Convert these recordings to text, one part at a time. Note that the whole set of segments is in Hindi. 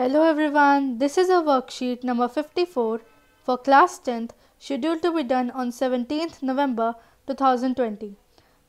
Hello everyone, this is a worksheet number 54 for class 10th scheduled to be done on 17th November 2020.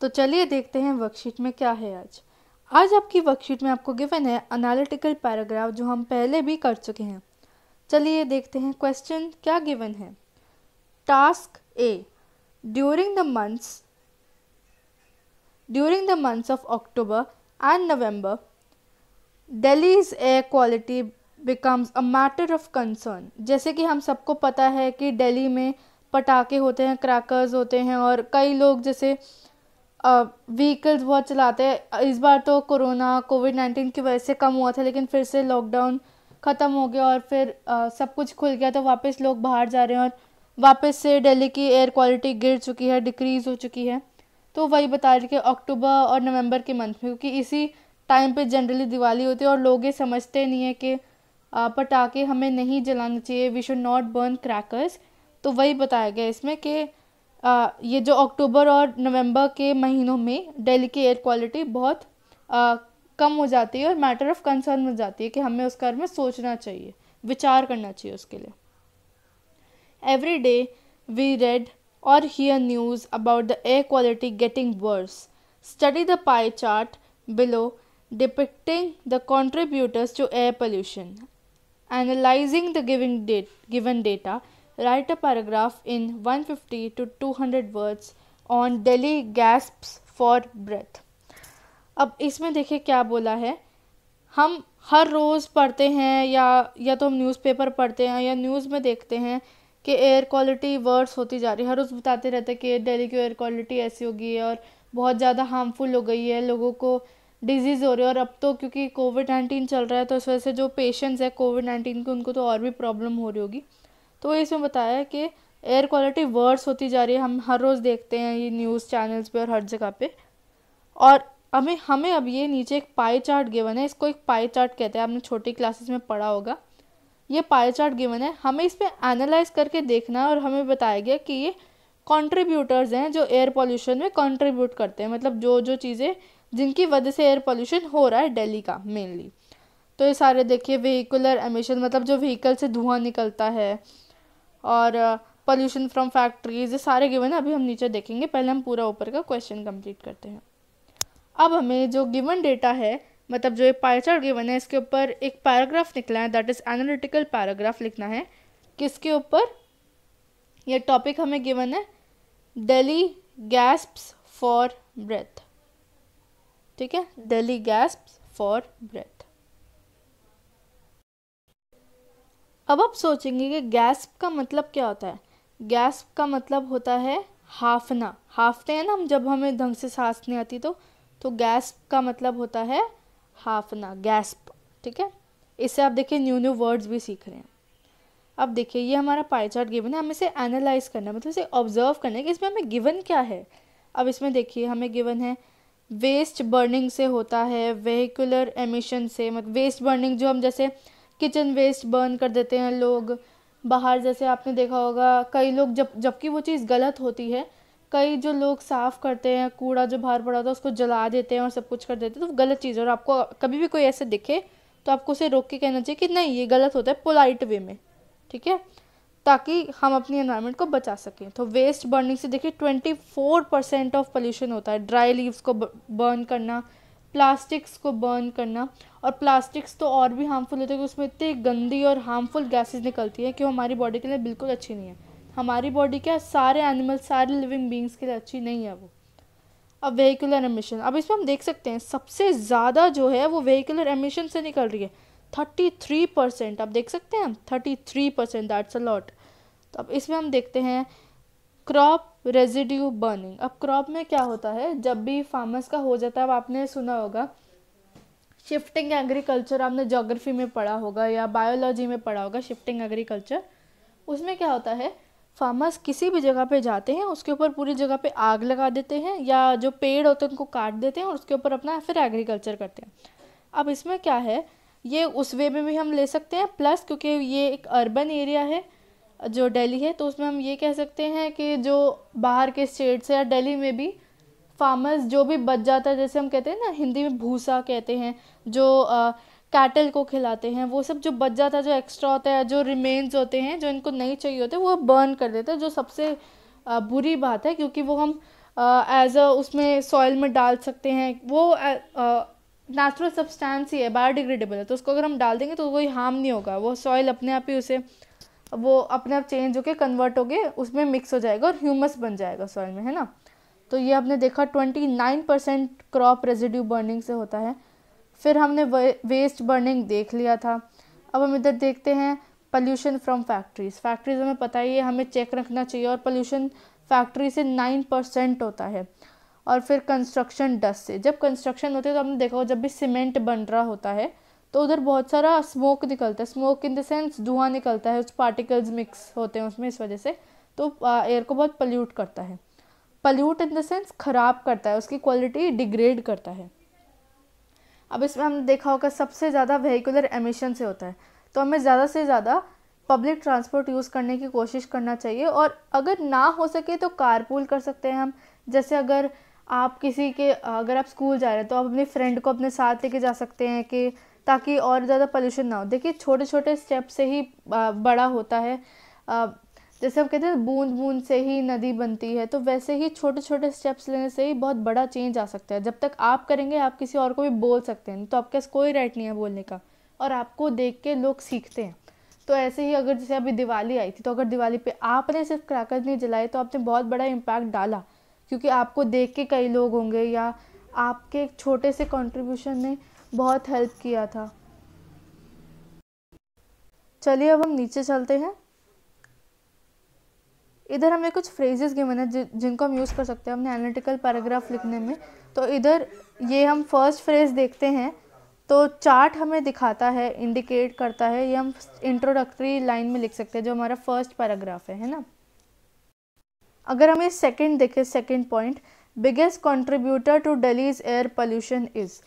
तो चलिए देखते हैं वर्कशीट में क्या है आज आज आपकी वर्कशीट में आपको गिवन है एनालिटिकल पैराग्राफ जो हम पहले भी कर चुके हैं चलिए देखते हैं क्वेश्चन क्या गिवन है task a during the months during the months of October and November Delhi's air quality becomes a matter of concern जैसे कि हम सबको पता है कि दिल्ली में पटाखे होते हैं क्रैकर्स होते हैं और कई लोग जैसे व्हीकल्स बहुत चलाते हैं इस बार तो कोरोना कोविड नाइन्टीन की वजह से कम हुआ था लेकिन फिर से लॉकडाउन ख़त्म हो गया और फिर आ, सब कुछ खुल गया तो वापस लोग बाहर जा रहे हैं और वापस से दिल्ली की एयर क्वालिटी गिर चुकी है डिक्रीज़ हो चुकी है तो वही बता रही कि अक्टूबर और नवंबर के मंथ में क्योंकि इसी टाइम पे जनरली दिवाली होती है और लोग ये समझते नहीं है कि पटाखे हमें नहीं जलाना चाहिए we should not burn crackers तो वही बताया गया इसमें कि ये जो अक्टूबर और नवंबर के महीनों में दिल्ली की एयर क्वालिटी बहुत आ, कम हो जाती है और मैटर ऑफ कंसर्न हो जाती है कि हमें उसके बारे में सोचना चाहिए विचार करना चाहिए उसके लिए एवरी डे वी रेड और hear news about the air quality getting worse study the pie chart below depicting the contributors to air pollution Analyzing the given, date, given data, write a paragraph in 150 to 200 words on Delhi gasps for breath. अब इसमें देखिए क्या बोला है हम हर रोज़ पढ़ते हैं या या तो हम न्यूज़पेपर पढ़ते हैं या न्यूज़ में देखते हैं कि एयर क्वालिटी वर्स होती जा रही है हर रोज़ बताते रहते हैं कि डेली की एयर क्वालिटी ऐसी हो गई है और बहुत ज़्यादा हार्मफुल हो गई है लोगों को डिजीज़ हो रही है और अब तो क्योंकि कोविड नाइन्टीन चल रहा है तो इस वजह से जो पेशेंट्स हैं कोविड नाइन्टीन के उनको तो और भी प्रॉब्लम हो रही होगी तो इसमें बताया है कि एयर क्वालिटी वर्स होती जा रही है हम हर रोज़ देखते हैं ये न्यूज़ चैनल्स पे और हर जगह पे और हमें हमें अब ये नीचे एक पाई चार्ट गिवन है इसको एक पाई चार्ट कहते हैं आपने छोटी क्लासेस में पढ़ा होगा ये पाई चार्ट गिवन है हमें इसमें एनालाइज करके देखना है और हमें बताया गया कि ये कॉन्ट्रीब्यूटर्स हैं जो एयर पॉल्यूशन में कॉन्ट्रीब्यूट करते हैं मतलब जो जो चीज़ें जिनकी वजह से एयर पोल्यूशन हो रहा है दिल्ली का मेनली तो ये सारे देखिए व्हीकुलर एमिशन मतलब जो व्हीकल से धुआं निकलता है और पोल्यूशन फ्रॉम फैक्ट्रीज ये सारे गिवन अभी हम नीचे देखेंगे पहले हम पूरा ऊपर का क्वेश्चन कंप्लीट करते हैं अब हमें जो गिवन डेटा है मतलब जो ये पाइचार्ट गिवन है इसके ऊपर एक पैराग्राफ निकला है दैट इज़ एनालिटिकल पैराग्राफ लिखना है किसके ऊपर यह टॉपिक हमें गिवन है दिल्ली गैस्प्स फॉर ब्रेथ ठीक है दिल्ली गैस्प फॉर ब्रेथ अब आप सोचेंगे कि गैस्प का मतलब क्या होता है गैस्प का मतलब होता है हाफना हाफते हैं ना हम जब हमें ढंग से सांस नहीं आती तो तो गैस्प का मतलब होता है हाफना गैस्प ठीक है इससे आप देखिए न्यू न्यू वर्ड्स भी सीख रहे हैं अब देखिए ये हमारा पाई चार्ट गिवन है हमें इसे एनालाइज करना मतलब इसे ऑब्जर्व करना है कि इसमें हमें गिवन क्या है अब इसमें देखिए हमें गिवन है वेस्ट बर्निंग से होता है वेहिकुलर एमिशन से मतलब वेस्ट बर्निंग जो हम जैसे किचन वेस्ट बर्न कर देते हैं लोग बाहर जैसे आपने देखा होगा कई लोग जब जबकि वो चीज़ गलत होती है कई जो लोग साफ़ करते हैं कूड़ा जो बाहर पड़ा होता है उसको जला देते हैं और सब कुछ कर देते हैं तो गलत चीज़ है और आपको कभी भी कोई ऐसे दिखे तो आपको उसे रोक के कहना चाहिए कि नहीं ये गलत होता है पोलाइट वे में ठीक है ताकि हम अपनी एनवायरनमेंट को बचा सकें तो वेस्ट बर्निंग से देखिए twenty four percent of pollution होता है ड्राई लीव्स को बर्न करना प्लास्टिक्स को बर्न करना और प्लास्टिक्स तो और भी हार्मफुल होते हैं कि उसमें इतनी गंदी और हार्मफुल गैसेज निकलती हैं कि वो हमारी बॉडी के लिए बिल्कुल अच्छी नहीं है हमारी बॉडी क्या सारे एनिमल सारे लिविंग बींग्स के लिए अच्छी नहीं है वो अब वेहिकुलर एमिशन अब इसमें हम देख सकते हैं सबसे ज़्यादा जो है वो वेहिकुलर एमिशन से निकल रही है थर्टी थ्री परसेंट आप देख सकते हैं thirty three percent that's a lot तो अब इसमें हम देखते हैं क्रॉप रेजिड्यू बर्निंग अब क्रॉप में क्या होता है जब भी फार्मर्स का हो जाता है अब आपने सुना होगा शिफ्टिंग एग्रीकल्चर आपने जोग्राफी में पढ़ा होगा या बायोलॉजी में पढ़ा होगा शिफ्टिंग एग्रीकल्चर उसमें क्या होता है फार्मर्स किसी भी जगह पे जाते हैं उसके ऊपर पूरी जगह पे आग लगा देते हैं या जो पेड़ होते हैं उनको काट देते हैं और उसके ऊपर अपना फिर एग्रीकल्चर करते हैं अब इसमें क्या है ये उस वे में भी हम ले सकते हैं प्लस क्योंकि ये एक अर्बन एरिया है जो दिल्ली है तो उसमें हम ये कह सकते हैं कि जो बाहर के स्टेट्स या दिल्ली में भी फार्मर्स जो भी बच जाता है जैसे हम कहते हैं ना हिंदी में भूसा कहते हैं जो कैटल को खिलाते हैं वो सब जो बच जाता है जो एक्स्ट्रा होता है जो रिमेन्स होते हैं जो इनको नहीं चाहिए होते वो बर्न कर देते हैं जो सबसे आ, बुरी बात है क्योंकि वो हम एज अ उसमें सॉइल में डाल सकते हैं वो नेचुरल सब्सटेंस ही है बायोडिग्रेडेबल है तो उसको अगर हम डाल देंगे तो कोई हार्म नहीं होगा वो सॉइल अपने आप ही उसे वो अपने आप चेंज होके कन्वर्ट होके उसमें मिक्स हो जाएगा और ह्यूमस बन जाएगा सॉइल में है ना तो ये हमने देखा twenty nine percent crop residue burning से होता है फिर हमने वे, वेस्ट बर्निंग देख लिया था अब हम इधर देखते हैं पल्यूशन फ्रॉम फैक्ट्रीज़ फैक्ट्रीज़ हमें पता ही है हमें चेक रखना चाहिए और पल्यूशन फैक्ट्री से नाइन परसेंट होता है और फिर कंस्ट्रक्शन डस्ट से जब कंस्ट्रक्शन होती है तो हमने देखा हो जब भी सीमेंट बन रहा होता है तो उधर बहुत सारा स्मोक निकलता है स्मोक इन द सेंस धुआं निकलता है उस पार्टिकल्स मिक्स होते हैं उसमें इस वजह से तो एयर को बहुत पल्यूट करता है पल्यूट इन द सेंस ख़राब करता है उसकी क्वालिटी डिग्रेड करता है अब इसमें हमने देखा होगा सबसे ज़्यादा वहीकुलर एमिशन से होता है तो हमें ज़्यादा से ज़्यादा पब्लिक ट्रांसपोर्ट यूज़ करने की कोशिश करना चाहिए और अगर ना हो सके तो कारपूल कर सकते हैं हम जैसे अगर आप किसी के अगर आप स्कूल जा रहे हैं तो आप अपने फ्रेंड को अपने साथ लेके जा सकते हैं कि ताकि और ज़्यादा पोल्यूशन ना हो देखिए छोटे छोटे स्टेप से ही बड़ा होता है जैसे हम कहते हैं बूंद बूंद से ही नदी बनती है तो वैसे ही छोटे छोटे स्टेप्स लेने से ही बहुत बड़ा चेंज आ सकता है जब तक आप करेंगे आप किसी और को भी बोल सकते हैं तो आपके पास कोई राइट नहीं है बोलने का और आपको देख के लोग सीखते हैं तो ऐसे ही अगर जैसे अभी दिवाली आई थी तो अगर दिवाली पे आपने सिर्फ क्रैकर्स नहीं जलाए तो आपने बहुत बड़ा इम्पैक्ट डाला क्योंकि आपको देख के कई लोग होंगे या आपके एक छोटे से कंट्रीब्यूशन ने बहुत हेल्प किया था चलिए अब हम नीचे चलते हैं इधर हमें कुछ फ्रेजेस गिवन है जिनको हम यूज़ कर सकते हैं हमने एनालिटिकल पैराग्राफ लिखने में तो इधर ये हम फर्स्ट फ्रेज देखते हैं तो चार्ट हमें दिखाता है इंडिकेट करता है ये हम इंट्रोडक्टरी लाइन में लिख सकते हैं जो हमारा फर्स्ट पैराग्राफ है है ना अगर हमें सेकंड देखें second point biggest contributor to Delhi's air pollution is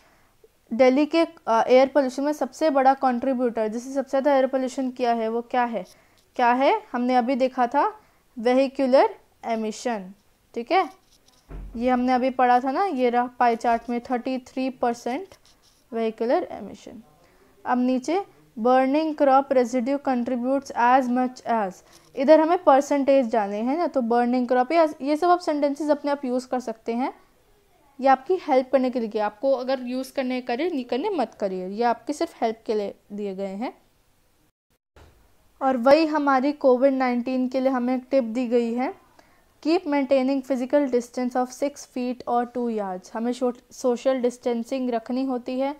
Delhi के एयर पोल्यूशन में सबसे बड़ा कंट्रीब्यूटर जिसे सबसे ज़्यादा एयर पोल्यूशन किया है वो क्या है क्या है हमने अभी देखा था वेहिकुलर एमिशन ठीक है ये हमने अभी पढ़ा था ना ये रहा पाई चार्ट में thirty three percent vehicular emission अब नीचे burning crop residue contributes as much as इधर हमें परसेंटेज जाने हैं ना तो बर्निंग क्रॉप ये सब आप सेंटेंसेस अपने आप यूज़ कर सकते हैं ये आपकी हेल्प करने के लिए आपको अगर यूज़ करने करें नहीं करने मत करिए ये आपके सिर्फ हेल्प के लिए दिए गए हैं और वही हमारी कोविड नाइन्टीन के लिए हमें एक टिप दी गई है keep maintaining physical distance of six feet और टू यार्ड्स हमें सोशल डिस्टेंसिंग रखनी होती है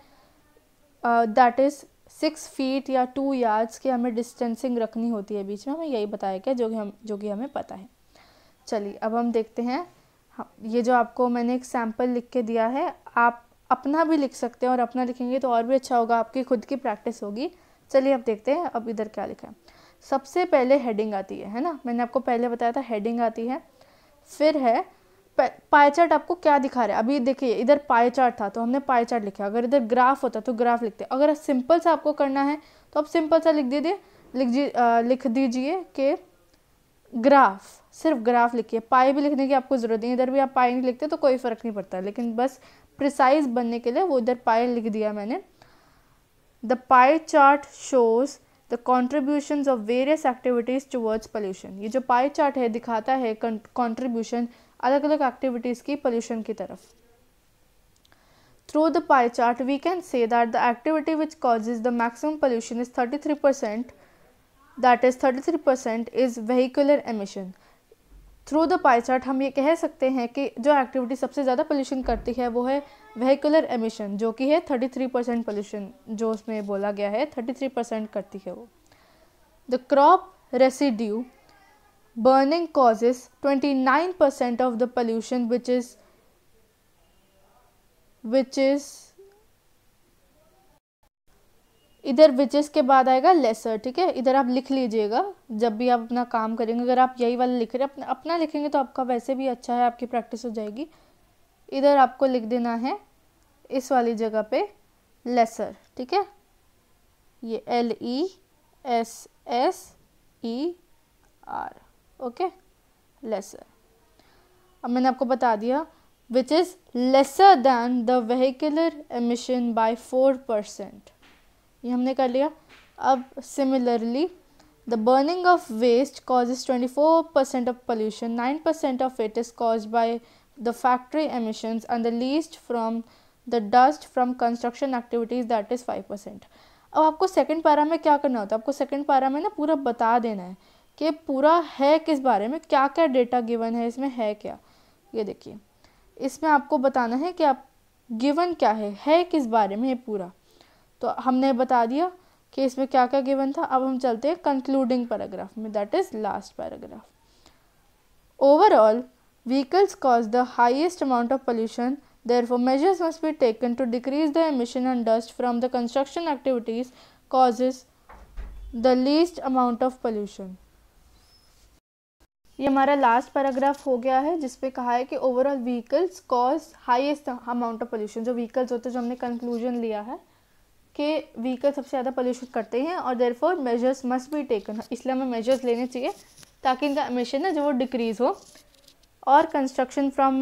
दैट इज़ सिक्स फीट या टू यार्ड्स की हमें डिस्टेंसिंग रखनी होती है बीच में हमें यही बताया गया जो कि हम जो कि हमें पता है चलिए अब हम देखते हैं हाँ, ये जो आपको मैंने एक सैम्पल लिख के दिया है आप अपना भी लिख सकते हैं और अपना लिखेंगे तो और भी अच्छा होगा आपकी खुद की प्रैक्टिस होगी चलिए अब देखते हैं अब इधर क्या लिखा है सबसे पहले हेडिंग आती है है ना मैंने आपको पहले बताया था हेडिंग आती है फिर है पाए चार्ट आपको क्या दिखा रहा है अभी देखिए इधर पाए चार्ट था तो हमने पाए चार्ट लिखा अगर इधर ग्राफ होता तो ग्राफ लिखते अगर सिंपल सा आपको करना है तो आप सिंपल सा लिख दीजिए लिख लिख दीजिए कि ग्राफ सिर्फ ग्राफ लिखिए पाई भी लिखने की आपको ज़रूरत नहीं इधर भी आप पाई नहीं लिखते तो कोई फ़र्क नहीं पड़ता लेकिन बस प्रिसाइज बनने के लिए वो इधर पाई लिख दिया मैंने the pie chart shows the contribution of various activities towards pollution ये जो पाई चार्ट है दिखाता है कॉन्ट्रीब्यूशन अलग अलग एक्टिविटीज़ की पॉल्यूशन की तरफ through the pie chart we can say that the activity which causes the maximum pollution is thirty three percent that is thirty three percent is vehicular emission through the pie chart हम ये कह सकते हैं कि जो एक्टिविटी सबसे ज़्यादा पोल्यूशन करती है वो है वहीकुलर एमिशन जो कि है थर्टी थ्री परसेंट पोल्यूशन जो उसमें बोला गया है थर्टी थ्री परसेंट करती है वो the crop residue burning twenty nine percent of the pollution which is which is इधर विचेस के बाद आएगा लेसर ठीक है इधर आप लिख लीजिएगा जब भी आप अपना काम करेंगे अगर आप यही वाला लिख रहे हैं अपना अपना लिखेंगे तो आपका वैसे भी अच्छा है आपकी प्रैक्टिस हो जाएगी इधर आपको लिख देना है इस वाली जगह पे लेसर ठीक है ये L E S S E R okay lesser अब मैंने आपको बता दिया which is lesser than the vehicular emission by four percent ये हमने कर लिया अब similarly the burning of waste causes twenty four percent of pollution nine percent of it is cause by the factory emissions and the least from the dust from construction activities that is five percent अब आपको सेकेंड पारा में क्या करना होता है आपको सेकेंड पारा में ना पूरा बता देना है कि पूरा है किस बारे में क्या क्या डेटा गिवन है इसमें है क्या ये देखिए इसमें आपको बताना है कि आप गिवन क्या है है किस बारे में ये पूरा तो हमने बता दिया कि इसमें क्या क्या गिवन था अब हम चलते हैं कंक्लूडिंग पैराग्राफ में that is last paragraph overall vehicles cause the highest amount of pollution therefore measures must be taken to decrease the emission and dust from the construction activities causes the least amount of pollution ये हमारा लास्ट पैराग्राफ हो गया है जिसपे कहा है कि overall vehicles cause highest amount of pollution जो व्हीकल्स होते हैं जो हमने कंक्लूजन लिया है के व्हीकल सबसे ज़्यादा पोल्यूशन करते हैं और therefore measures must be taken इसलिए हमें मेजर्स लेने चाहिए ताकि इनका एमिशन है जो वो डिक्रीज़ हो और कंस्ट्रक्शन फ्रॉम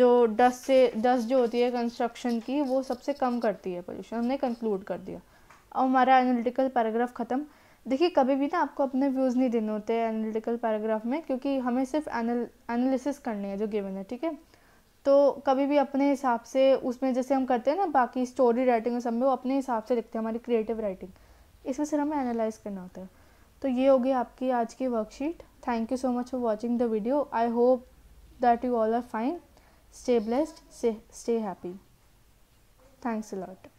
जो डस्ट से डस्ट जो होती है कंस्ट्रक्शन की वो सबसे कम करती है पोल्यूशन हमने कंक्लूड कर दिया अब हमारा एनालिटिकल पैराग्राफ ख़त्म देखिए कभी भी ना आपको अपने व्यूज़ नहीं देने होते हैं एनालिटिकल पैराग्राफ में क्योंकि हमें सिर्फ एनालिसिस करनी है जो गिवन है ठीक है तो कभी भी अपने हिसाब से उसमें जैसे हम करते हैं ना बाकी स्टोरी राइटिंग सब में वो अपने हिसाब से लिखते हैं हमारी क्रिएटिव राइटिंग इसमें सिर्फ हमें एनालाइज करना होता है तो ये होगी आपकी आज की worksheet thank you so much for watching the video I hope that you all are fine stay blessed stay happy thanks a lot